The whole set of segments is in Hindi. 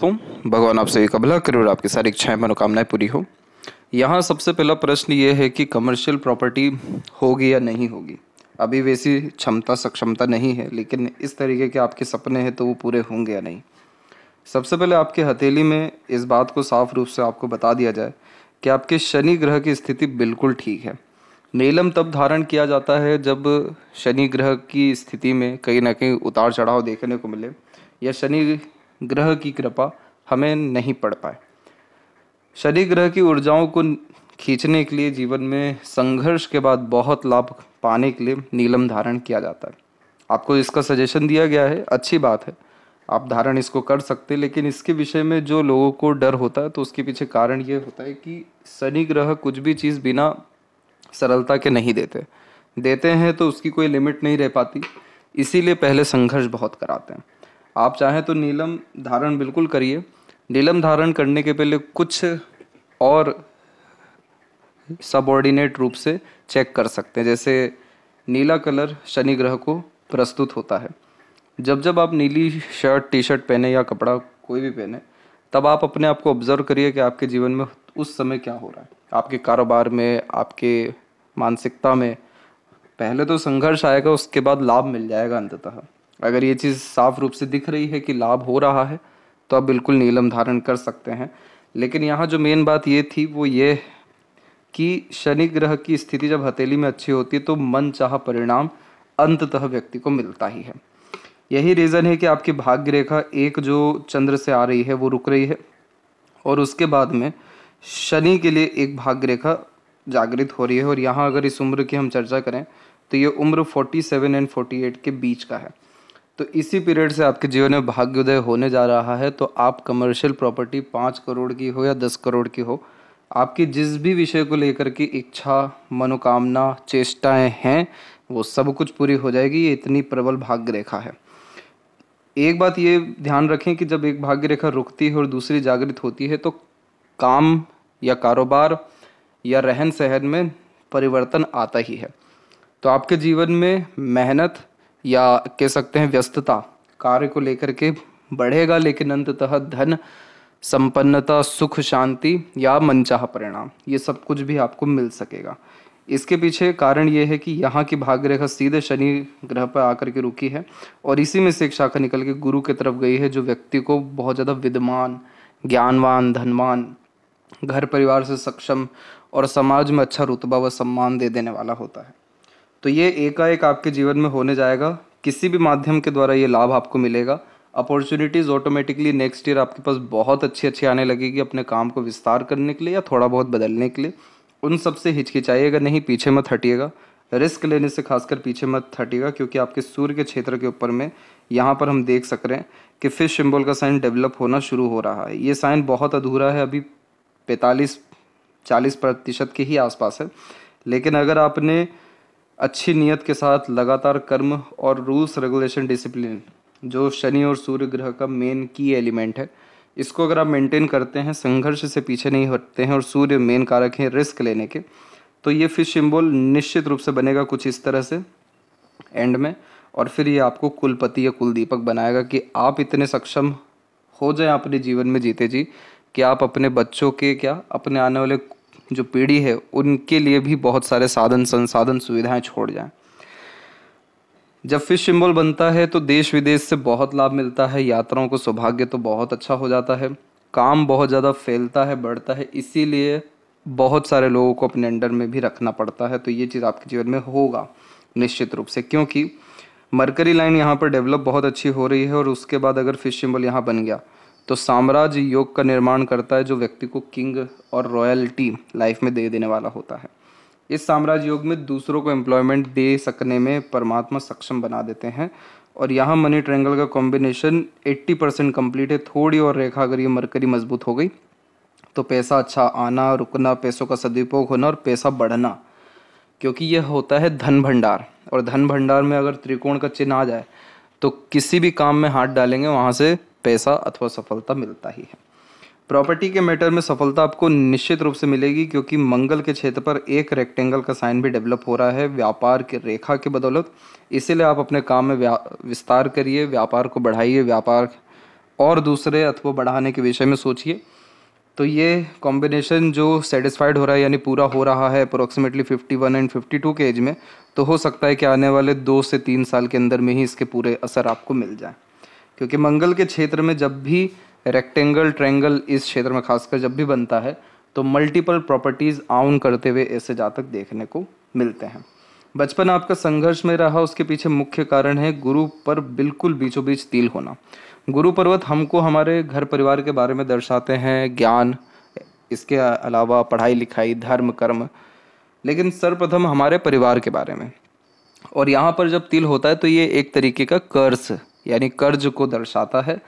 तो भगवान आप सभी का भला करे और आपकी सारी इच्छाएं मनोकामनाएं पूरी हो यहाँ सबसे पहला प्रश्न ये है कि कमर्शियल प्रॉपर्टी होगी या नहीं होगी अभी वैसी क्षमता सक्षमता नहीं है लेकिन इस तरीके के आपके सपने हैं तो वो पूरे होंगे या नहीं सबसे पहले आपके हथेली में इस बात को साफ रूप से आपको बता दिया जाए कि आपके शनि ग्रह की स्थिति बिल्कुल ठीक है नीलम तब धारण किया जाता है जब शनि ग्रह की स्थिति में कहीं ना कहीं उतार चढ़ाव देखने को मिले या शनि ग्रह की कृपा हमें नहीं पड़ पाए शनि ग्रह की ऊर्जाओं को खींचने के लिए जीवन में संघर्ष के बाद बहुत लाभ पाने के लिए नीलम धारण किया जाता है आपको इसका सजेशन दिया गया है अच्छी बात है आप धारण इसको कर सकते हैं लेकिन इसके विषय में जो लोगों को डर होता है तो उसके पीछे कारण ये होता है कि शनि ग्रह कुछ भी चीज़ बिना सरलता के नहीं देते देते हैं तो उसकी कोई लिमिट नहीं रह पाती इसीलिए पहले संघर्ष बहुत कराते हैं आप चाहें तो नीलम धारण बिल्कुल करिए नीलम धारण करने के पहले कुछ और सबऑर्डिनेट रूप से चेक कर सकते हैं जैसे नीला कलर शनि ग्रह को प्रस्तुत होता है जब जब आप नीली शर्ट टी शर्ट पहने या कपड़ा कोई भी पहने तब आप अपने आप को ऑब्जर्व करिए कि आपके जीवन में उस समय क्या हो रहा है आपके कारोबार में आपके मानसिकता में पहले तो संघर्ष आएगा उसके बाद लाभ मिल जाएगा अंततः अगर ये चीज़ साफ रूप से दिख रही है कि लाभ हो रहा है तो आप बिल्कुल नीलम धारण कर सकते हैं लेकिन यहाँ जो मेन बात ये थी वो ये कि शनि ग्रह की स्थिति जब हथेली में अच्छी होती है तो मन चाह परिणाम अंततः व्यक्ति को मिलता ही है यही रीज़न है कि आपकी भाग्य रेखा एक जो चंद्र से आ रही है वो रुक रही है और उसके बाद में शनि के लिए एक भाग्य रेखा जागृत हो रही है और यहाँ अगर इस उम्र की हम चर्चा करें तो ये उम्र 47 एंड 48 के बीच का है तो इसी पीरियड से आपके जीवन में भाग्योदय होने जा रहा है तो आप कमर्शियल प्रॉपर्टी पाँच करोड़ की हो या दस करोड़ की हो आपकी जिस भी विषय को लेकर की इच्छा मनोकामना चेष्टाएं हैं वो सब कुछ पूरी हो जाएगी ये इतनी प्रबल भाग्य रेखा है एक बात ये ध्यान रखें कि जब एक भाग्य रेखा रुकती है और दूसरी जागृत होती है तो काम या कारोबार या रहन सहन में परिवर्तन आता ही है तो आपके जीवन में मेहनत या कह सकते हैं व्यस्तता कार्य को लेकर के बढ़ेगा लेकिन अंततः धन संपन्नता सुख शांति या मनचाह परिणाम ये सब कुछ भी आपको मिल सकेगा इसके पीछे कारण ये है कि यहाँ की भाग्य रेखा सीधे शनि ग्रह पर आकर के रुकी है और इसी में से एक शाखा निकल के गुरु की तरफ गई है जो व्यक्ति को बहुत ज़्यादा विद्वान ज्ञानवान धनवान घर परिवार से सक्षम और समाज में अच्छा रुतबा व सम्मान दे देने वाला होता है तो ये एकाएक आपके जीवन में होने जाएगा किसी भी माध्यम के द्वारा ये लाभ आपको मिलेगा अपॉर्चुनिटीज़ ऑटोमेटिकली नेक्स्ट ईयर आपके पास बहुत अच्छी अच्छी आने लगेगी अपने काम को विस्तार करने के लिए या थोड़ा बहुत बदलने के लिए उन सब से हिचकिचाइएगा नहीं पीछे मत हटिएगा रिस्क लेने से खासकर पीछे मत हटिएगा क्योंकि आपके सूर्य के क्षेत्र के ऊपर में यहाँ पर हम देख सक रहे हैं कि फिश सिम्बल का साइन डेवलप होना शुरू हो रहा है ये साइन बहुत अधूरा है अभी पैंतालीस चालीस प्रतिशत के ही आसपास है लेकिन अगर आपने अच्छी नीयत के साथ लगातार कर्म और रूल्स रेगुलेशन डिसिप्लिन जो शनि और सूर्य ग्रह का मेन की एलिमेंट है इसको अगर आप मेंटेन करते हैं संघर्ष से पीछे नहीं हटते हैं और सूर्य मेन कारक हैं रिस्क लेने के तो ये फिश सिंबल निश्चित रूप से बनेगा कुछ इस तरह से एंड में और फिर ये आपको कुलपति या कुलदीपक बनाएगा कि आप इतने सक्षम हो जाएं अपने जीवन में जीते जी कि आप अपने बच्चों के क्या अपने आने वाले जो पीढ़ी है उनके लिए भी बहुत सारे साधन संसाधन सुविधाएं छोड़ जाएं जब फिश सिंबल बनता है तो देश विदेश से बहुत लाभ मिलता है यात्राओं को सौभाग्य तो बहुत अच्छा हो जाता है काम बहुत ज़्यादा फैलता है बढ़ता है इसीलिए बहुत सारे लोगों को अपने अंडर में भी रखना पड़ता है तो ये चीज़ आपके जीवन में होगा निश्चित रूप से क्योंकि मरकरी लाइन यहाँ पर डेवलप बहुत अच्छी हो रही है और उसके बाद अगर फिश सिंबल यहाँ बन गया तो साम्राज्य योग का निर्माण करता है जो व्यक्ति को किंग और रॉयल्टी लाइफ में दे देने वाला होता है इस साम्राज्य योग में दूसरों को एम्प्लॉयमेंट दे सकने में परमात्मा सक्षम बना देते हैं और यहाँ मनी ट्रैंगल का कॉम्बिनेशन 80 परसेंट कम्प्लीट है थोड़ी और रेखा अगर ये मरकरी मजबूत हो गई तो पैसा अच्छा आना रुकना पैसों का सदुपयोग होना और पैसा बढ़ना क्योंकि यह होता है धन भंडार और धन भंडार में अगर त्रिकोण का चिन्ह आ जाए तो किसी भी काम में हाथ डालेंगे वहाँ से पैसा अथवा सफलता मिलता ही है प्रॉपर्टी के मैटर में सफलता आपको निश्चित रूप से मिलेगी क्योंकि मंगल के क्षेत्र पर एक रेक्टेंगल का साइन भी डेवलप हो रहा है व्यापार की रेखा के बदौलत इसीलिए आप अपने काम में विस्तार करिए व्यापार को बढ़ाइए व्यापार और दूसरे अथवा बढ़ाने के विषय में सोचिए तो ये कॉम्बिनेशन जो सेटिस्फाइड हो रहा है यानी पूरा हो रहा है अप्रोक्सीमेटली 51 एंड 52 के एज में तो हो सकता है कि आने वाले दो से तीन साल के अंदर में ही इसके पूरे असर आपको मिल जाए क्योंकि मंगल के क्षेत्र में जब भी रेक्टेंगल ट्रेंगल इस क्षेत्र में खासकर जब भी बनता है तो मल्टीपल प्रॉपर्टीज़ आउन करते हुए ऐसे जातक देखने को मिलते हैं बचपन आपका संघर्ष में रहा उसके पीछे मुख्य कारण है गुरु पर बिल्कुल बीचों बीच तिल होना गुरु पर्वत हमको हमारे घर परिवार के बारे में दर्शाते हैं ज्ञान इसके अलावा पढ़ाई लिखाई धर्म कर्म लेकिन सर्वप्रथम हमारे परिवार के बारे में और यहाँ पर जब तिल होता है तो ये एक तरीके का कर्स यानी कर्ज को दर्शाता है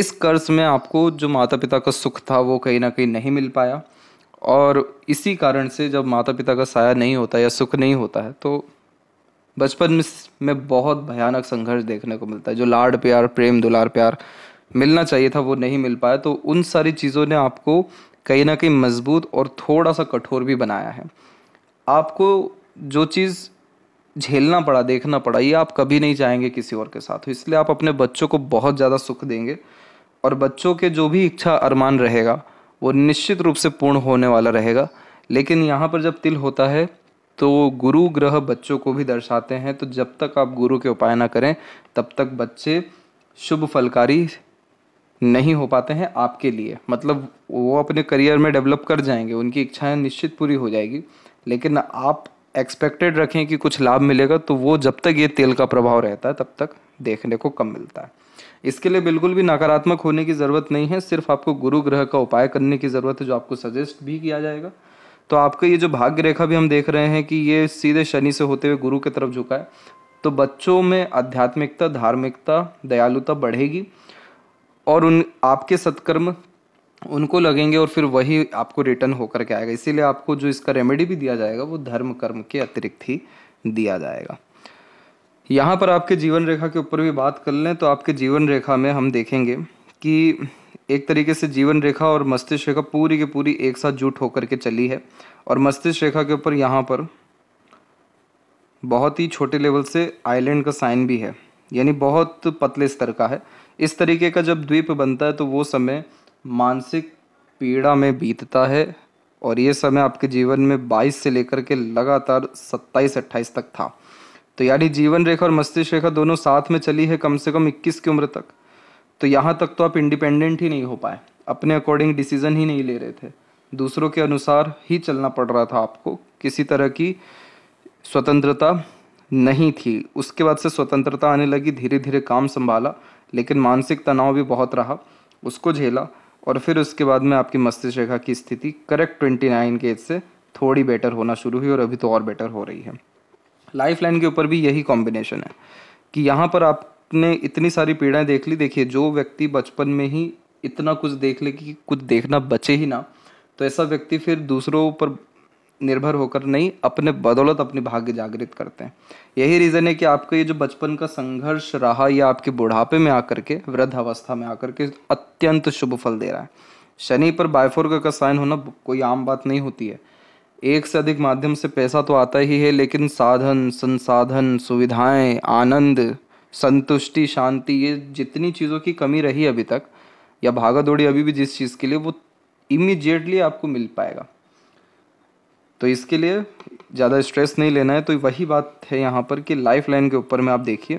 इस कर्ज में आपको जो माता पिता का सुख था वो कहीं ना कहीं नहीं मिल पाया और इसी कारण से जब माता पिता का साया नहीं होता या सुख नहीं होता है तो बचपन में बहुत भयानक संघर्ष देखने को मिलता है जो लाड प्यार प्रेम दुलार प्यार मिलना चाहिए था वो नहीं मिल पाया तो उन सारी चीज़ों ने आपको कहीं ना कहीं मजबूत और थोड़ा सा कठोर भी बनाया है आपको जो चीज़ झेलना पड़ा देखना पड़ा ये आप कभी नहीं चाहेंगे किसी और के साथ इसलिए आप अपने बच्चों को बहुत ज़्यादा सुख देंगे और बच्चों के जो भी इच्छा अरमान रहेगा वो निश्चित रूप से पूर्ण होने वाला रहेगा लेकिन यहाँ पर जब तिल होता है तो गुरु ग्रह बच्चों को भी दर्शाते हैं तो जब तक आप गुरु के उपाय ना करें तब तक बच्चे शुभ फलकारी नहीं हो पाते हैं आपके लिए मतलब वो अपने करियर में डेवलप कर जाएंगे उनकी इच्छाएं निश्चित पूरी हो जाएगी लेकिन आप एक्सपेक्टेड रखें कि कुछ लाभ मिलेगा तो वो जब तक ये तेल का प्रभाव रहता है तब तक देखने को कम मिलता है इसके लिए बिल्कुल भी नकारात्मक होने की ज़रूरत नहीं है सिर्फ आपको गुरु ग्रह का उपाय करने की ज़रूरत है जो आपको सजेस्ट भी किया जाएगा तो आपका ये जो भाग्य रेखा भी हम देख रहे हैं कि ये सीधे शनि से होते हुए गुरु की तरफ झुका है तो बच्चों में आध्यात्मिकता धार्मिकता दयालुता बढ़ेगी और उन आपके सत्कर्म उनको लगेंगे और फिर वही आपको रिटर्न होकर के आएगा इसीलिए आपको जो इसका रेमेडी भी दिया जाएगा वो धर्म कर्म के अतिरिक्त ही दिया जाएगा यहाँ पर आपके जीवन रेखा के ऊपर भी बात कर लें तो आपके जीवन रेखा में हम देखेंगे कि एक तरीके से जीवन रेखा और मस्तिष्क रेखा पूरी की पूरी एक साथ जुट होकर के चली है और मस्तिष्क रेखा के ऊपर यहाँ पर बहुत ही छोटे लेवल से आइलैंड का साइन भी है यानी बहुत पतले स्तर का है इस तरीके का जब द्वीप बनता है तो वो समय मानसिक पीड़ा में बीतता है और ये समय आपके जीवन में 22 से लेकर के लगातार 27 28 तक था तो यानी जीवन रेखा और मस्तिष्क रेखा दोनों साथ में चली है कम से कम 21 की उम्र तक तो यहाँ तक तो आप इंडिपेंडेंट ही नहीं हो पाए अपने अकॉर्डिंग डिसीजन ही नहीं ले रहे थे दूसरों के अनुसार ही चलना पड़ रहा था आपको किसी तरह की स्वतंत्रता नहीं थी उसके बाद से स्वतंत्रता आने लगी धीरे धीरे काम संभाला लेकिन मानसिक तनाव भी बहुत रहा उसको झेला और फिर उसके बाद में आपकी मस्तिष्क रेखा की स्थिति करेक्ट ट्वेंटी नाइन के एज से थोड़ी बेटर होना शुरू हुई और अभी तो और बेटर हो रही है लाइफ लाइन के ऊपर भी यही कॉम्बिनेशन है कि यहाँ पर आपने इतनी सारी पीड़ाएँ देख ली देखिए जो व्यक्ति बचपन में ही इतना कुछ देख ले कि कुछ देखना बचे ही ना तो ऐसा व्यक्ति फिर दूसरों पर निर्भर होकर नहीं अपने बदौलत अपने भाग्य जागृत करते हैं यही रीज़न है कि आपका ये जो बचपन का संघर्ष रहा या आपके बुढ़ापे में आकर के वृद्ध अवस्था में आकर के अत्यंत शुभ फल दे रहा है शनि पर बायफोर्ग का साइन होना कोई आम बात नहीं होती है एक से अधिक माध्यम से पैसा तो आता ही है लेकिन साधन संसाधन सुविधाएं आनंद संतुष्टि शांति ये जितनी चीज़ों की कमी रही अभी तक या भागा दौड़ी अभी भी जिस चीज़ के लिए वो इमीजिएटली आपको मिल पाएगा तो इसके लिए ज़्यादा स्ट्रेस नहीं लेना है तो वही बात है यहाँ पर कि लाइफ लाइन के ऊपर में आप देखिए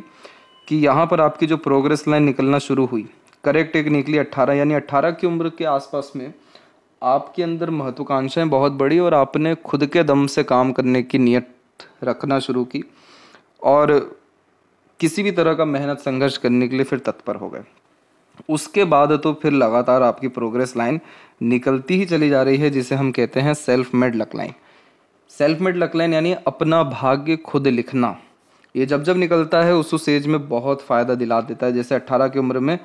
कि यहाँ पर आपकी जो प्रोग्रेस लाइन निकलना शुरू हुई करेक्ट एक निकली अट्ठारह यानी अट्ठारह की उम्र के आसपास में आपके अंदर महत्वाकांक्षाएं बहुत बड़ी और आपने खुद के दम से काम करने की नीयत रखना शुरू की और किसी भी तरह का मेहनत संघर्ष करने के लिए फिर तत्पर हो गए उसके बाद तो फिर लगातार आपकी प्रोग्रेस लाइन निकलती ही चली जा रही है जिसे हम कहते हैं self made luck line self made luck line यानी अपना भाग्य खुद लिखना ये जब जब निकलता है उस उस एज में बहुत फ़ायदा दिला देता है जैसे 18 की उम्र में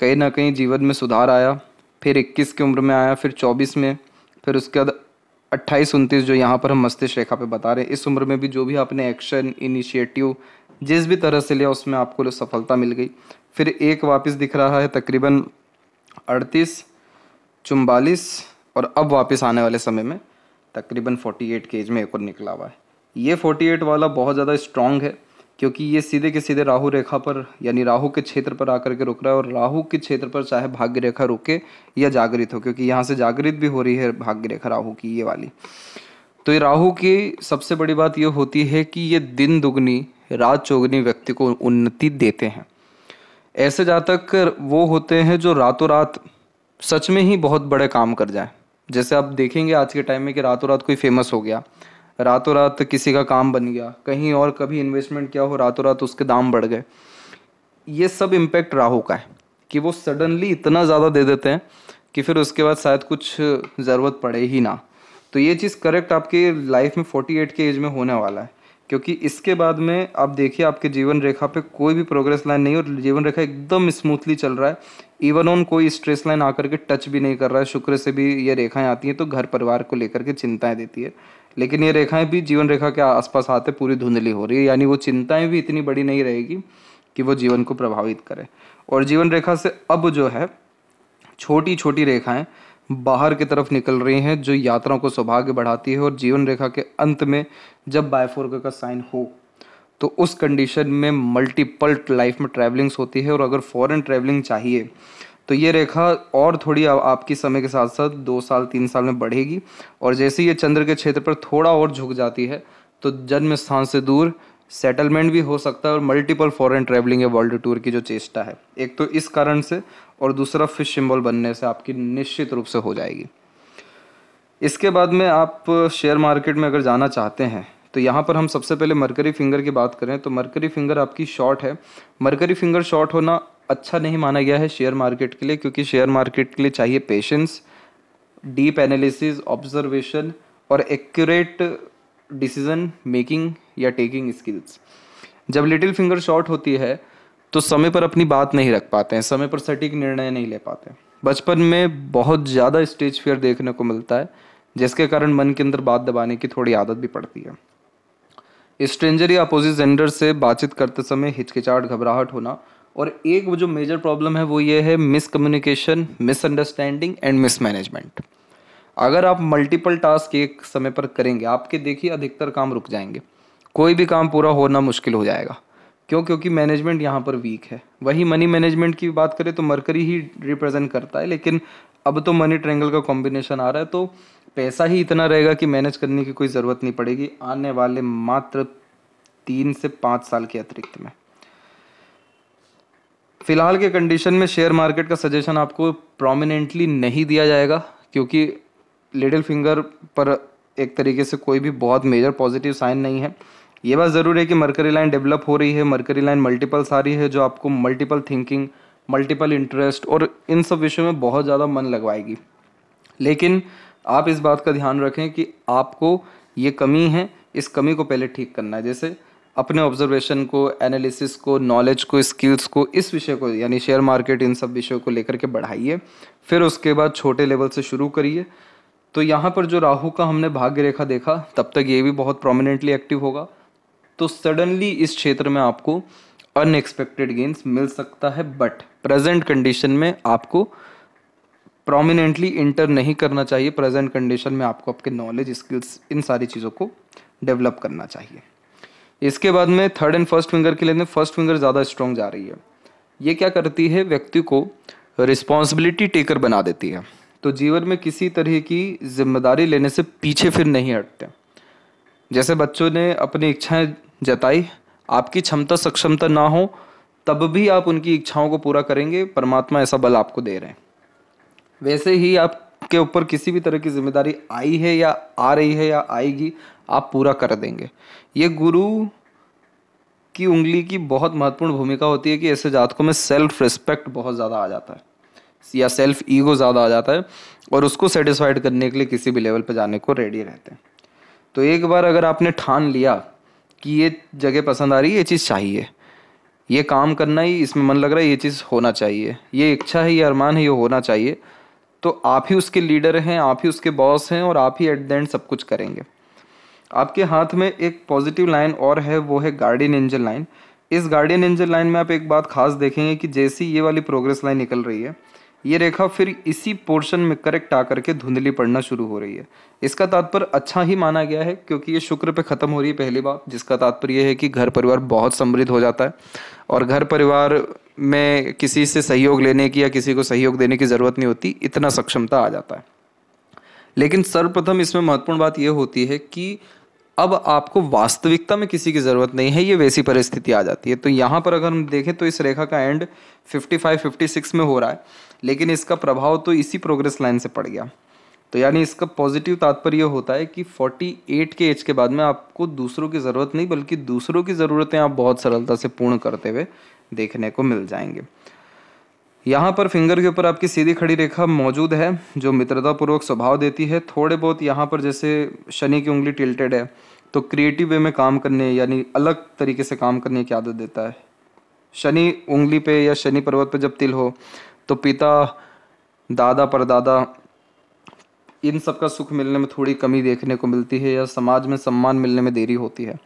कहीं ना कहीं जीवन में सुधार आया फिर 21 की उम्र में आया फिर 24 में फिर उसके बाद अट्ठाईस उनतीस जो यहाँ पर हम मस्तिष्क रेखा पे बता रहे हैं इस उम्र में भी जो भी आपने एक्शन इनिशिएटिव जिस भी तरह से लिया उसमें आपको सफलता मिल गई फिर एक वापस दिख रहा है तकरीबन अड़तीस चुम्बालीस और अब वापस आने वाले समय में तकरीबन 48 केज में एक और निकला हुआ है ये 48 वाला बहुत ज़्यादा स्ट्रांग है क्योंकि ये सीधे के सीधे राहु रेखा पर यानी राहु के क्षेत्र पर आकर के रुक रहा है और राहु के क्षेत्र पर चाहे भाग्य रेखा रुके या जागृत हो क्योंकि यहाँ से जागृत भी हो रही है भाग्य रेखा राहु की ये वाली तो ये राहु की सबसे बड़ी बात ये होती है कि ये दिन दुगनी रात चौगनी व्यक्ति को उन्नति देते हैं ऐसे जातक वो होते हैं जो रातों रात सच में ही बहुत बड़े काम कर जाए जैसे आप देखेंगे आज के टाइम में कि रातों रात कोई फेमस हो गया रातों रात किसी का काम बन गया कहीं और कभी इन्वेस्टमेंट क्या हो रातों रात उसके दाम बढ़ गए ये सब इम्पैक्ट राहू का है कि वो सडनली इतना ज़्यादा दे देते हैं कि फिर उसके बाद शायद कुछ ज़रूरत पड़े ही ना तो ये चीज़ करेक्ट आपके लाइफ में 48 के एज में होने वाला है क्योंकि इसके बाद में आप देखिए आपके जीवन रेखा पे कोई भी प्रोग्रेस लाइन नहीं और जीवन रेखा एकदम स्मूथली चल रहा है इवन ऑन कोई स्ट्रेस लाइन आकर के टच भी नहीं कर रहा है शुक्र से भी ये रेखाएं आती हैं तो घर परिवार को लेकर के चिंताएं देती है लेकिन ये रेखाएं भी जीवन रेखा के आसपास आते पूरी धुंधली हो रही है यानी वो चिंताएं भी इतनी बड़ी नहीं रहेगी कि वो जीवन को प्रभावित करें और जीवन रेखा से अब जो है छोटी छोटी रेखाएं बाहर की तरफ निकल रही हैं जो यात्रा को सौभाग्य बढ़ाती है और जीवन रेखा के अंत में जब बायफोर्ग का साइन हो तो उस कंडीशन में मल्टीपल लाइफ में ट्रैवलिंग्स होती है और अगर फॉरेन ट्रैवलिंग चाहिए तो ये रेखा और थोड़ी आ, आपकी समय के साथ साथ दो साल तीन साल में बढ़ेगी और जैसे ये चंद्र के क्षेत्र पर थोड़ा और झुक जाती है तो जन्म स्थान से दूर सेटलमेंट भी हो सकता है और मल्टीपल फॉरेन ट्रैवलिंग है वर्ल्ड टूर की जो चेष्टा है एक तो इस कारण से और दूसरा फिश सिंबल बनने से आपकी निश्चित रूप से हो जाएगी इसके बाद में आप शेयर मार्केट में अगर जाना चाहते हैं तो यहाँ पर हम सबसे पहले मरकरी फिंगर की बात करें तो मरकरी फिंगर आपकी शॉर्ट है मरकरी फिंगर शॉर्ट होना अच्छा नहीं माना गया है शेयर मार्केट के लिए क्योंकि शेयर मार्केट के लिए चाहिए पेशेंस डीप एनालिसिस ऑब्जर्वेशन और एक्यूरेट डिसीजन मेकिंग या टेकिंग स्किल्स जब लिटिल फिंगर शॉर्ट होती है तो समय पर अपनी बात नहीं रख पाते हैं समय पर सटीक निर्णय नहीं ले पाते बचपन में बहुत ज़्यादा स्टेज फेयर देखने को मिलता है जिसके कारण मन के अंदर बात दबाने की थोड़ी आदत भी पड़ती है स्ट्रेंजर या अपोजिट जेंडर से बातचीत करते समय हिचकिचाहट घबराहट होना और एक जो मेजर प्रॉब्लम है वो ये है मिसकम्युनिकेशन मिसअंडरस्टैंडिंग एंड मिसमैनेजमेंट अगर आप मल्टीपल टास्क एक समय पर करेंगे आपके देखिए अधिकतर काम रुक जाएंगे कोई भी काम पूरा होना मुश्किल हो जाएगा क्यों क्योंकि मैनेजमेंट यहाँ पर वीक है वही मनी मैनेजमेंट की बात करें तो मरकरी ही रिप्रेजेंट करता है लेकिन अब तो मनी ट्रेंगल का कॉम्बिनेशन आ रहा है तो पैसा ही इतना रहेगा कि मैनेज करने की कोई ज़रूरत नहीं पड़ेगी आने वाले मात्र तीन से पाँच साल के अतिरिक्त में फिलहाल के कंडीशन में शेयर मार्केट का सजेशन आपको प्रोमिनेंटली नहीं दिया जाएगा क्योंकि लिटिल फिंगर पर एक तरीके से कोई भी बहुत मेजर पॉजिटिव साइन नहीं है ये बात ज़रूर है कि मरकरी लाइन डेवलप हो रही है मरकरी लाइन मल्टीपल सारी है जो आपको मल्टीपल थिंकिंग मल्टीपल इंटरेस्ट और इन सब विषयों में बहुत ज़्यादा मन लगवाएगी लेकिन आप इस बात का ध्यान रखें कि आपको ये कमी है इस कमी को पहले ठीक करना है जैसे अपने ऑब्जर्वेशन को एनालिसिस को नॉलेज को स्किल्स को इस विषय को यानी शेयर मार्केट इन सब विषयों को लेकर के बढ़ाइए फिर उसके बाद छोटे लेवल से शुरू करिए तो यहाँ पर जो राहु का हमने भाग्य रेखा देखा तब तक ये भी बहुत प्रोमिनेंटली एक्टिव होगा तो सडनली इस क्षेत्र में आपको अनएक्सपेक्टेड गेंस मिल सकता है बट प्रेजेंट कंडीशन में आपको प्रोमिनेंटली इंटर नहीं करना चाहिए प्रेजेंट कंडीशन में आपको आपके नॉलेज स्किल्स इन सारी चीज़ों को डेवलप करना चाहिए इसके बाद में थर्ड एंड फर्स्ट फिंगर के लिए फर्स्ट फिंगर ज़्यादा स्ट्रॉन्ग जा रही है ये क्या करती है व्यक्ति को रिस्पॉन्सिबिलिटी टेकर बना देती है तो जीवन में किसी तरह की जिम्मेदारी लेने से पीछे फिर नहीं हटते जैसे बच्चों ने अपनी इच्छाएं जताई आपकी क्षमता सक्षमता ना हो तब भी आप उनकी इच्छाओं को पूरा करेंगे परमात्मा ऐसा बल आपको दे रहे हैं वैसे ही आपके ऊपर किसी भी तरह की जिम्मेदारी आई है या आ रही है या आएगी आप पूरा कर देंगे ये गुरु की उंगली की बहुत महत्वपूर्ण भूमिका होती है कि ऐसे जातकों में सेल्फ रिस्पेक्ट बहुत ज़्यादा आ जाता है या सेल्फ ईगो ज़्यादा आ जाता है और उसको सेटिस्फाइड करने के लिए किसी भी लेवल पर जाने को रेडी रहते हैं तो एक बार अगर आपने ठान लिया कि ये जगह पसंद आ रही है ये चीज़ चाहिए ये काम करना ही इसमें मन लग रहा है ये चीज़ होना चाहिए ये इच्छा है ये अरमान है ये होना चाहिए तो आप ही उसके लीडर हैं आप ही उसके बॉस हैं और आप ही एट द एंड सब कुछ करेंगे आपके हाथ में एक पॉजिटिव लाइन और है वो है गार्डियन एंजल लाइन इस गार्डियन एंजल लाइन में आप एक बात खास देखेंगे कि जैसी ये वाली प्रोग्रेस लाइन निकल रही है ये रेखा फिर इसी पोर्शन में करेक्ट आकर के धुंधली पड़ना शुरू हो रही है इसका तात्पर्य अच्छा ही माना गया है क्योंकि ये शुक्र पे ख़त्म हो रही है पहली बार जिसका तात्पर्य यह है कि घर परिवार बहुत समृद्ध हो जाता है और घर परिवार में किसी से सहयोग लेने की या किसी को सहयोग देने की ज़रूरत नहीं होती इतना सक्षमता आ जाता है लेकिन सर्वप्रथम इसमें महत्वपूर्ण बात यह होती है कि अब आपको वास्तविकता में किसी की ज़रूरत नहीं है ये वैसी परिस्थिति आ जाती है तो यहाँ पर अगर हम देखें तो इस रेखा का एंड 55, 56 में हो रहा है लेकिन इसका प्रभाव तो इसी प्रोग्रेस लाइन से पड़ गया तो यानी इसका पॉजिटिव तात्पर्य होता है कि 48 के एज के बाद में आपको दूसरों की ज़रूरत नहीं बल्कि दूसरों की ज़रूरतें आप बहुत सरलता से पूर्ण करते हुए देखने को मिल जाएंगे यहाँ पर फिंगर के ऊपर आपकी सीधी खड़ी रेखा मौजूद है जो मित्रतापूर्वक स्वभाव देती है थोड़े बहुत यहाँ पर जैसे शनि की उंगली टिल्टेड है तो क्रिएटिव वे में काम करने यानी अलग तरीके से काम करने की आदत देता है शनि उंगली पे या शनि पर्वत पे जब तिल हो तो पिता दादा परदादा इन सब का सुख मिलने में थोड़ी कमी देखने को मिलती है या समाज में सम्मान मिलने में देरी होती है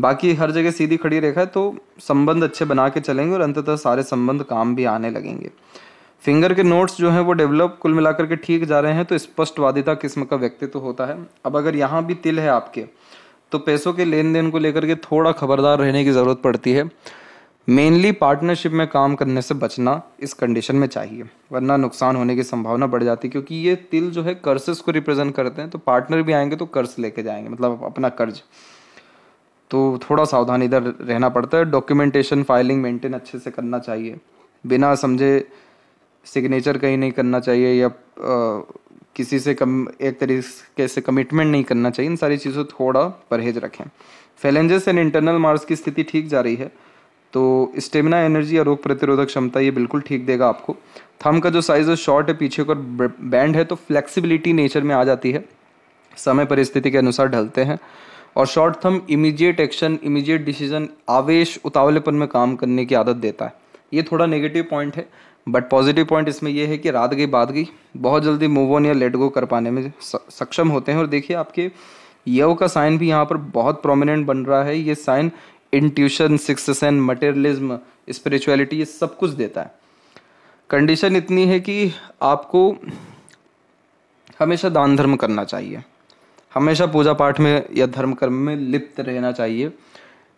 बाकी हर जगह सीधी खड़ी रेखा है तो संबंध अच्छे बना के चलेंगे और अंततः सारे संबंध काम भी आने लगेंगे फिंगर के नोट्स जो हैं वो डेवलप कुल मिलाकर के ठीक जा रहे हैं तो स्पष्टवादिता किस्म का व्यक्तित्व तो होता है अब अगर यहाँ भी तिल है आपके तो पैसों के लेन देन को लेकर के थोड़ा खबरदार रहने की ज़रूरत पड़ती है मेनली पार्टनरशिप में काम करने से बचना इस कंडीशन में चाहिए वरना नुकसान होने की संभावना बढ़ जाती है क्योंकि ये तिल जो है कर्सेस को रिप्रेजेंट करते हैं तो पार्टनर भी आएंगे तो कर्ज लेके जाएंगे मतलब अपना कर्ज तो थोड़ा सावधान इधर रहना पड़ता है डॉक्यूमेंटेशन फाइलिंग मेंटेन अच्छे से करना चाहिए बिना समझे सिग्नेचर कहीं नहीं करना चाहिए या आ, किसी से कम एक तरीके से कमिटमेंट नहीं करना चाहिए इन सारी चीज़ों थोड़ा परहेज रखें फैलेंजेस एंड इंटरनल मार्क्स की स्थिति ठीक जा रही है तो स्टेमिना एनर्जी या रोग प्रतिरोधक क्षमता ये बिल्कुल ठीक देगा आपको थम का जो साइज़ है शॉर्ट है पीछे का बैंड है तो फ्लेक्सिबिलिटी नेचर में आ जाती है समय परिस्थिति के अनुसार ढलते हैं और शॉर्ट थम इमीजिएट एक्शन इमीजिएट डिसीजन आवेश उतावलेपन में काम करने की आदत देता है ये थोड़ा नेगेटिव पॉइंट है बट पॉजिटिव पॉइंट इसमें यह है कि रात गई बाद गई बहुत जल्दी मूव ऑन या लेट गो कर पाने में सक्षम होते हैं और देखिए आपके यव का साइन भी यहाँ पर बहुत प्रोमिनेंट बन रहा है ये sign intuition six sense materialism spirituality ये सब कुछ देता है कंडीशन इतनी है कि आपको हमेशा दान धर्म करना चाहिए हमेशा पूजा पाठ में या धर्म कर्म में लिप्त रहना चाहिए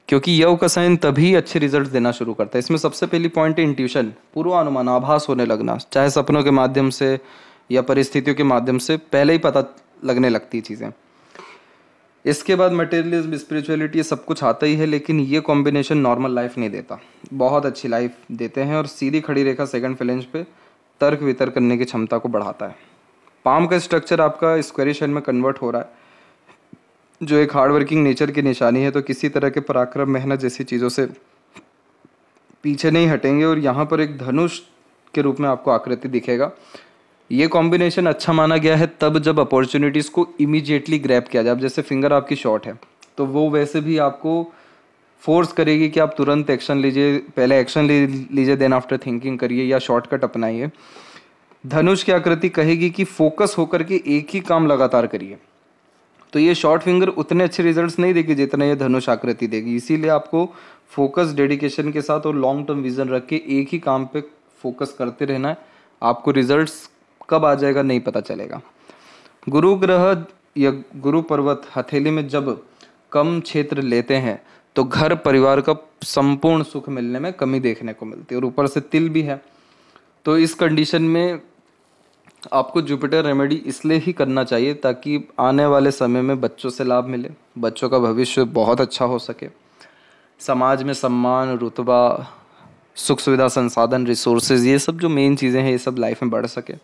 क्योंकि यव साइन तभी अच्छे रिजल्ट देना शुरू करता है इसमें सबसे पहली पॉइंट है इंट्यूशन पूर्वानुमान आभास होने लगना चाहे सपनों के माध्यम से या परिस्थितियों के माध्यम से पहले ही पता लगने लगती चीज़ें इसके बाद मटेरियलिज्म स्पिरिचुअलिटी सब कुछ आता ही है लेकिन ये कॉम्बिनेशन नॉर्मल लाइफ नहीं देता बहुत अच्छी लाइफ देते हैं और सीधी खड़ी रेखा सेकंड फिलेंज पे तर्क वितर्क करने की क्षमता को बढ़ाता है पाम का स्ट्रक्चर आपका स्क्वेरिशन में कन्वर्ट हो रहा है जो एक हार्ड वर्किंग नेचर की निशानी है तो किसी तरह के पराक्रम मेहनत जैसी चीज़ों से पीछे नहीं हटेंगे और यहाँ पर एक धनुष के रूप में आपको आकृति दिखेगा ये कॉम्बिनेशन अच्छा माना गया है तब जब अपॉर्चुनिटीज़ को इमीजिएटली ग्रैप किया जाए जैसे फिंगर आपकी शॉर्ट है तो वो वैसे भी आपको फोर्स करेगी कि आप तुरंत एक्शन लीजिए पहले एक्शन ले लीजिए देन आफ्टर थिंकिंग करिए या शॉर्टकट अपनाइए धनुष की आकृति कहेगी कि फोकस होकर के एक ही काम लगातार करिए तो ये शॉर्ट फिंगर उतने अच्छे रिजल्ट्स नहीं देगी जितना ये धनुष आकृति देगी इसीलिए आपको फोकस डेडिकेशन के साथ और लॉन्ग टर्म विजन रख के एक ही काम पे फोकस करते रहना है आपको रिजल्ट्स कब आ जाएगा नहीं पता चलेगा गुरु ग्रह या गुरु पर्वत हथेली में जब कम क्षेत्र लेते हैं तो घर परिवार का संपूर्ण सुख मिलने में कमी देखने को मिलती है और ऊपर से तिल भी है तो इस कंडीशन में आपको जुपिटर रेमेडी इसलिए ही करना चाहिए ताकि आने वाले समय में बच्चों से लाभ मिले बच्चों का भविष्य बहुत अच्छा हो सके समाज में सम्मान रुतबा सुख सुविधा संसाधन रिसोर्सेज ये सब जो मेन चीज़ें हैं ये सब लाइफ में बढ़ सके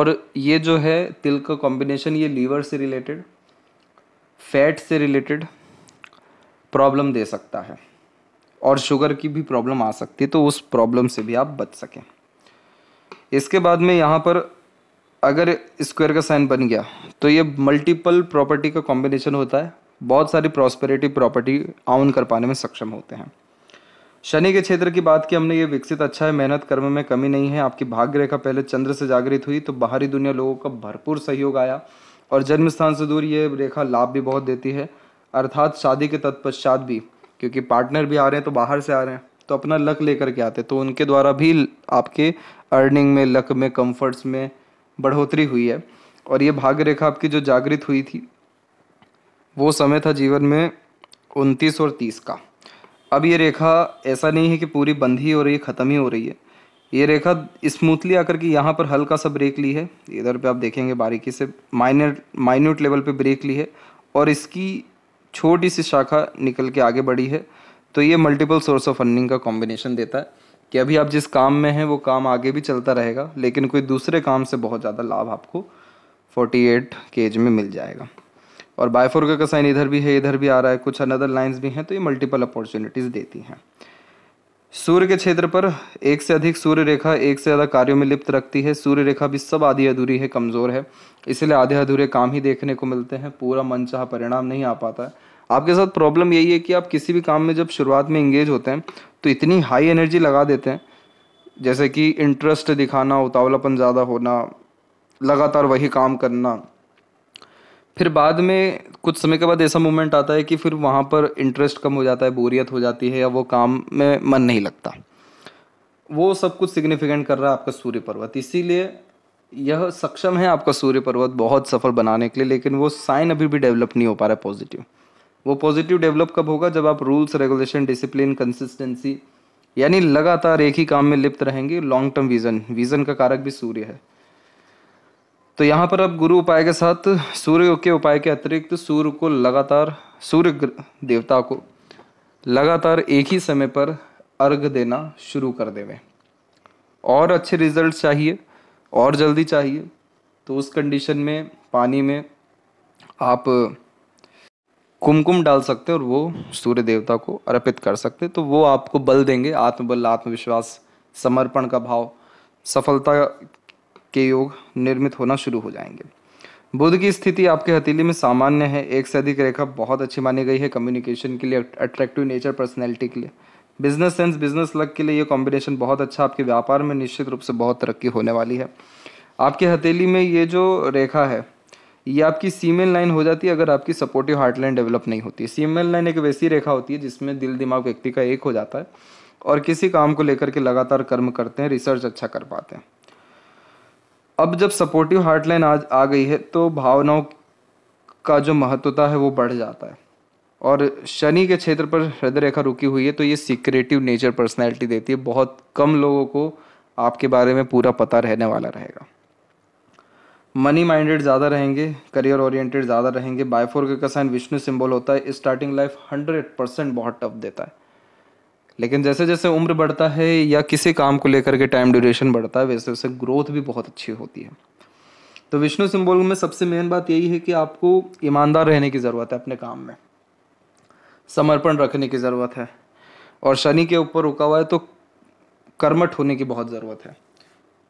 और ये जो है तिल का कॉम्बिनेशन ये लीवर से रिलेटेड फैट से रिलेटेड प्रॉब्लम दे सकता है और शुगर की भी प्रॉब्लम आ सकती है तो उस प्रॉब्लम से भी आप बच सकें इसके बाद में यहाँ पर अगर स्क्वायर का साइन बन गया तो ये मल्टीपल प्रॉपर्टी का कॉम्बिनेशन होता है बहुत सारी प्रॉस्पेरिटी प्रॉपर्टी ऑन कर पाने में सक्षम होते हैं शनि के क्षेत्र की बात की हमने ये विकसित अच्छा है मेहनत कर्म में कमी नहीं है आपकी भाग्य रेखा पहले चंद्र से जागृत हुई तो बाहरी दुनिया लोगों का भरपूर सहयोग आया और जन्म स्थान से दूर ये रेखा लाभ भी बहुत देती है अर्थात शादी के तत्पश्चात भी क्योंकि पार्टनर भी आ रहे हैं तो बाहर से आ रहे हैं तो अपना लक लेकर के आते तो उनके द्वारा भी आपके अर्निंग में लक में कम्फर्ट्स में बढ़ोतरी हुई है और ये भाग्य रेखा आपकी जो जागृत हुई थी वो समय था जीवन में उनतीस और तीस का अब ये रेखा ऐसा नहीं है कि पूरी बंद ही हो रही है ख़त्म ही हो रही है ये रेखा स्मूथली आकर के यहाँ पर हल्का सा ब्रेक ली है इधर पे आप देखेंगे बारीकी से माइनर माइन्यूट लेवल पे ब्रेक ली है और इसकी छोटी सी शाखा निकल के आगे बढ़ी है तो ये मल्टीपल सोर्स ऑफ अर्निंग का कॉम्बिनेशन देता है कि अभी आप जिस काम में हैं वो काम आगे भी चलता रहेगा लेकिन कोई दूसरे काम से बहुत ज़्यादा लाभ आपको फोर्टी केज में मिल जाएगा और बायफोर का साइन इधर भी है इधर भी आ रहा है कुछ अनदर लाइन्स भी हैं तो ये मल्टीपल अपॉर्चुनिटीज़ देती हैं सूर्य के क्षेत्र पर एक से अधिक सूर्य रेखा एक से ज़्यादा कार्यों में लिप्त रखती है सूर्य रेखा भी सब आधी अधूरी है कमज़ोर है इसलिए आधे अधूरे काम ही देखने को मिलते हैं पूरा मनचाहा परिणाम नहीं आ पाता है आपके साथ प्रॉब्लम यही है कि आप किसी भी काम में जब शुरुआत में इंगेज होते हैं तो इतनी हाई एनर्जी लगा देते हैं जैसे कि इंटरेस्ट दिखाना उतावलापन ज़्यादा होना लगातार वही काम करना फिर बाद में कुछ समय के बाद ऐसा मोमेंट आता है कि फिर वहाँ पर इंटरेस्ट कम हो जाता है बोरियत हो जाती है या वो काम में मन नहीं लगता वो सब कुछ सिग्निफिकेंट कर रहा है आपका सूर्य पर्वत इसीलिए यह सक्षम है आपका सूर्य पर्वत बहुत सफल बनाने के लिए लेकिन वो साइन अभी भी डेवलप नहीं हो पा रहा है पॉजिटिव वो पॉजिटिव डेवलप कब होगा जब आप रूल्स रेगुलेशन डिसिप्लिन कंसिस्टेंसी यानी लगातार एक ही काम में लिप्त रहेंगे लॉन्ग टर्म विजन विजन का कारक भी सूर्य है तो यहाँ पर आप गुरु उपाय के साथ सूर्य के उपाय के अतिरिक्त सूर्य को लगातार सूर्य देवता को लगातार एक ही समय पर अर्घ देना शुरू कर देवें और अच्छे रिजल्ट चाहिए और जल्दी चाहिए तो उस कंडीशन में पानी में आप कुमकुम डाल सकते हैं और वो सूर्य देवता को अर्पित कर सकते हैं तो वो आपको बल देंगे आत्मबल आत्मविश्वास समर्पण का भाव सफलता के योग निर्मित होना शुरू हो जाएंगे बुध की स्थिति आपके हथेली में सामान्य है एक से अधिक रेखा बहुत अच्छी मानी गई है कम्युनिकेशन के लिए अट्रैक्टिव नेचर पर्सनैलिटी के लिए बिजनेस सेंस बिजनेस लक के लिए यह कॉम्बिनेशन बहुत अच्छा आपके व्यापार में निश्चित रूप से बहुत तरक्की होने वाली है आपके हथेली में ये जो रेखा है ये आपकी सीमेल लाइन हो जाती है अगर आपकी सपोर्टिव हार्ट लाइन डेवलप नहीं होती है सीमेल लाइन एक वैसी रेखा होती है जिसमें दिल दिमाग व्यक्ति का एक हो जाता है और किसी काम को लेकर के लगातार कर्म करते हैं रिसर्च अच्छा कर पाते हैं अब जब सपोर्टिव हार्टलाइन आज आ गई है तो भावनाओं का जो महत्वता है वो बढ़ जाता है और शनि के क्षेत्र पर हृदय रेखा रुकी हुई है तो ये सीक्रेटिव नेचर पर्सनैलिटी देती है बहुत कम लोगों को आपके बारे में पूरा पता रहने वाला रहेगा मनी माइंडेड ज़्यादा रहेंगे करियर ओरिएंटेड ज़्यादा रहेंगे बायफोर का साइन विष्णु सिंबल होता है स्टार्टिंग लाइफ हंड्रेड परसेंट बहुत टफ देता है लेकिन जैसे जैसे उम्र बढ़ता है या किसी काम को लेकर के टाइम ड्यूरेशन बढ़ता है वैसे वैसे ग्रोथ भी बहुत अच्छी होती है तो विष्णु सिंबल में सबसे मेन बात यही है कि आपको ईमानदार रहने की ज़रूरत है अपने काम में समर्पण रखने की ज़रूरत है और शनि के ऊपर रुका हुआ है तो कर्मठ होने की बहुत ज़रूरत है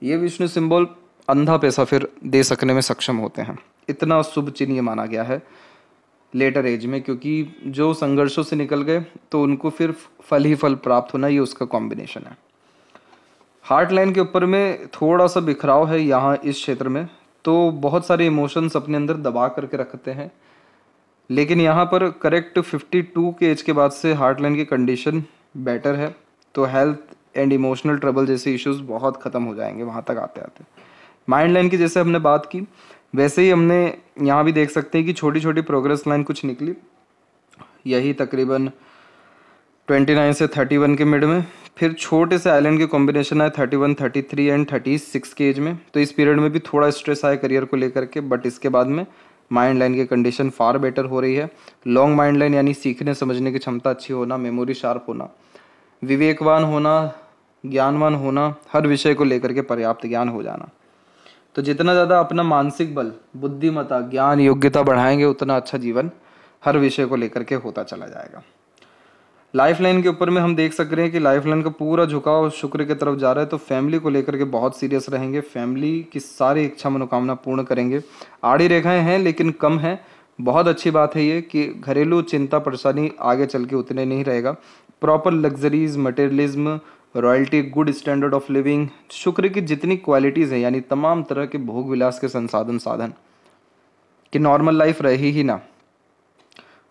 ये विष्णु सिंबल अंधा पैसा फिर दे सकने में सक्षम होते हैं इतना शुभ चिन्ह माना गया है लेटर एज में क्योंकि जो संघर्षों से निकल गए तो उनको फिर फल ही फल प्राप्त होना ये उसका कॉम्बिनेशन है हार्ट लाइन के ऊपर में थोड़ा सा बिखराव है यहाँ इस क्षेत्र में तो बहुत सारे इमोशंस अपने अंदर दबा करके रखते हैं लेकिन यहाँ पर करेक्ट 52 के एज के बाद से हार्ट लाइन की कंडीशन बेटर है तो हेल्थ एंड इमोशनल ट्रबल जैसे इश्यूज बहुत ख़त्म हो जाएंगे वहाँ तक आते आते माइंड लाइन की जैसे हमने बात की वैसे ही हमने यहाँ भी देख सकते हैं कि छोटी छोटी प्रोग्रेस लाइन कुछ निकली यही तकरीबन 29 से 31 के मिड में फिर छोटे से आइलैंड के कॉम्बिनेशन आए 31, 33 एंड 36 के एज में तो इस पीरियड में भी थोड़ा स्ट्रेस आया करियर को लेकर के बट इसके बाद में माइंड लाइन की कंडीशन फार बेटर हो रही है लॉन्ग माइंड लाइन यानी सीखने समझने की क्षमता अच्छी होना मेमोरी शार्प होना विवेकवान होना ज्ञानवान होना हर विषय को लेकर के पर्याप्त ज्ञान हो जाना तो जितना ज़्यादा अपना मानसिक बल बुद्धिमता ज्ञान योग्यता बढ़ाएंगे उतना अच्छा जीवन हर विषय को लेकर के होता चला जाएगा लाइफ लाइन के ऊपर में हम देख सक रहे हैं कि लाइफ लाइन का पूरा झुकाव शुक्र की तरफ जा रहा है तो फैमिली को लेकर के बहुत सीरियस रहेंगे फैमिली की सारी इच्छा मनोकामना पूर्ण करेंगे आड़ी रेखाएं हैं लेकिन कम हैं बहुत अच्छी बात है ये कि घरेलू चिंता परेशानी आगे चल के उतने नहीं रहेगा proper luxuries materialism royalty good standard of living Shukra की जितनी क्वालिटीज़ हैं यानी तमाम तरह के भोग विलास के संसाधन साधन कि नॉर्मल लाइफ रही ही ना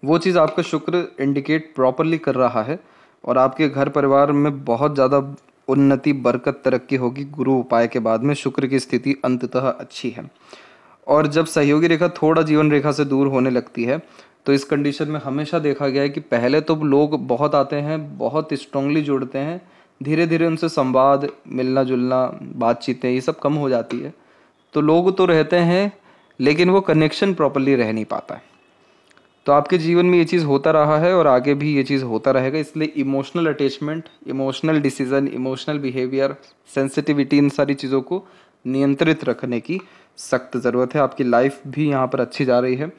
वो चीज़ आपका शुक्र इंडिकेट प्रॉपरली कर रहा है और आपके घर परिवार में बहुत ज़्यादा उन्नति बरकत तरक्की होगी गुरु उपाय के बाद में शुक्र की स्थिति अंततः अच्छी है और जब सहयोगी रेखा थोड़ा जीवन रेखा से दूर होने लगती है तो इस कंडीशन में हमेशा देखा गया है कि पहले तो लोग बहुत आते हैं बहुत स्ट्रांगली जुड़ते हैं धीरे धीरे उनसे संवाद मिलना जुलना बातचीतें ये सब कम हो जाती है तो लोग तो रहते हैं लेकिन वो कनेक्शन प्रॉपरली रह नहीं पाता है तो आपके जीवन में ये चीज़ होता रहा है और आगे भी ये चीज़ होता रहेगा इसलिए emotional attachment emotional decision emotional behaviour sensitivity इन सारी चीज़ों को नियंत्रित रखने की सख्त ज़रूरत है आपकी लाइफ भी यहाँ पर अच्छी जा रही है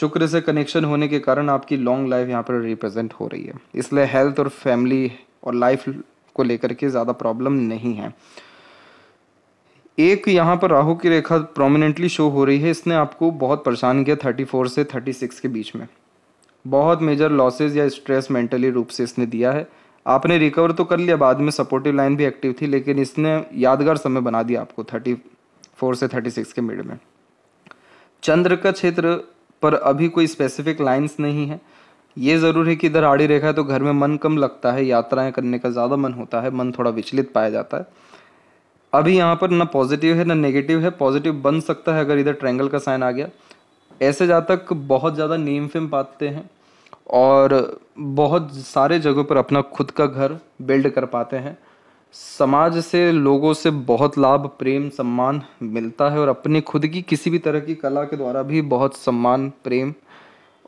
शुक्र से कनेक्शन होने के कारण आपकी लॉन्ग लाइफ यहाँ पर रिप्रेजेंट हो रही है इसलिए हेल्थ और फैमिली और लाइफ को लेकर के ज़्यादा प्रॉब्लम नहीं है एक यहाँ पर राहु की रेखा प्रोमिनेंटली शो हो रही है इसने आपको बहुत परेशान किया थर्टी फोर से थर्टी सिक्स के बीच में बहुत मेजर लॉसेज या स्ट्रेस मेंटली रूप से इसने दिया है आपने रिकवर तो कर लिया बाद में सपोर्टिव लाइन भी एक्टिव थी लेकिन इसने यादगार समय बना दिया आपको थर्टी फोर से थर्टी सिक्स के मिड में चंद्र का क्षेत्र पर अभी कोई स्पेसिफिक लाइंस नहीं है ये ज़रूर है कि इधर आड़ी रेखा है तो घर में मन कम लगता है यात्राएं करने का ज़्यादा मन होता है मन थोड़ा विचलित पाया जाता है अभी यहाँ पर ना पॉजिटिव है ना नेगेटिव है पॉजिटिव बन सकता है अगर इधर ट्रैंगल का साइन आ गया ऐसे जातक बहुत ज़्यादा नीम फेम पाते हैं और बहुत सारे जगहों पर अपना खुद का घर बिल्ड कर पाते हैं समाज से लोगों से बहुत लाभ प्रेम सम्मान मिलता है और अपने खुद की किसी भी तरह की कला के द्वारा भी बहुत सम्मान प्रेम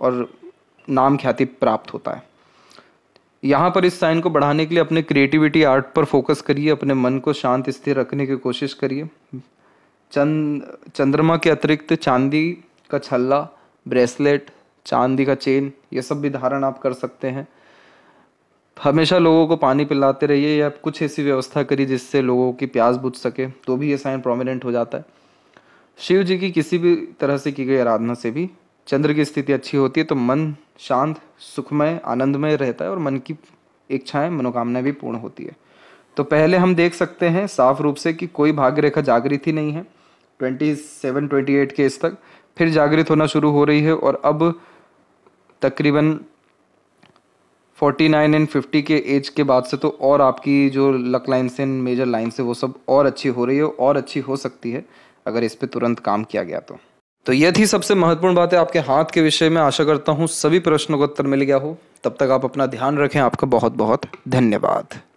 और नाम ख्याति प्राप्त होता है यहाँ पर इस साइन को बढ़ाने के लिए अपने क्रिएटिविटी आर्ट पर फोकस करिए अपने मन को शांत स्थिर रखने की कोशिश करिए चंद चंद्रमा के अतिरिक्त चांदी का छल्ला ब्रेसलेट चांदी का चेन ये सब भी धारण आप कर सकते हैं हमेशा लोगों को पानी पिलाते रहिए या कुछ ऐसी व्यवस्था करिए जिससे लोगों की प्यास बुझ सके तो भी ये साइन प्रोमिनेंट हो जाता है शिव जी की किसी भी तरह से की गई आराधना से भी चंद्र की स्थिति अच्छी होती है तो मन शांत सुखमय आनंदमय रहता है और मन की इच्छाएं मनोकामनाएं भी पूर्ण होती है तो पहले हम देख सकते हैं साफ रूप से कि कोई भाग्य रेखा जागृत ही नहीं है ट्वेंटी सेवन ट्वेंटी एट के इस तक फिर जागृत होना शुरू हो रही है और अब तकरीबन फोर्टी नाइन एंड फिफ्टी के एज के बाद से तो और आपकी जो luck lines and major lines है वो सब और अच्छी हो रही है और अच्छी हो सकती है अगर इस पर तुरंत काम किया गया तो तो यह थी सबसे महत्वपूर्ण बात है आपके हाथ के विषय में आशा करता हूँ सभी प्रश्नों का उत्तर मिल गया हो तब तक आप अपना ध्यान रखें आपका बहुत बहुत धन्यवाद